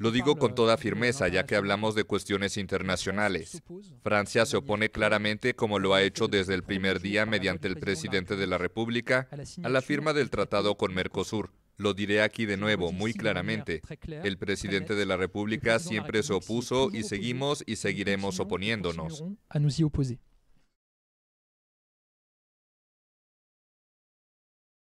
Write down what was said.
Lo digo con toda euh, firmeza, ya que hablamos de cuestiones internacionales. Francia se opone claramente, como lo ha hecho desde el primer día mediante el presidente de la República, a la firma del tratado con Mercosur. Lo diré aquí de nuevo, muy claramente. El presidente de la República siempre se opuso y seguimos y seguiremos oponiéndonos.